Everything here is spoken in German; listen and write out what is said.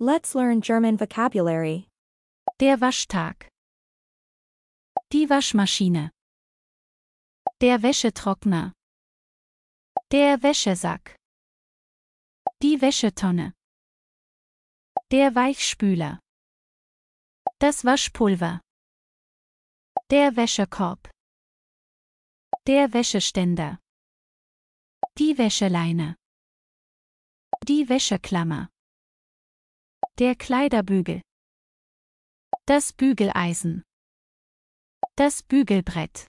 Let's learn German vocabulary. Der Waschtag. Die Waschmaschine. Der Wäschetrockner. Der Wäschesack. Die Wäschetonne. Der Weichspüler. Das Waschpulver. Der Wäschekorb. Der Wäscheständer. Die Wäscheleine. Die Wäscheklammer. Der Kleiderbügel. Das Bügeleisen. Das Bügelbrett.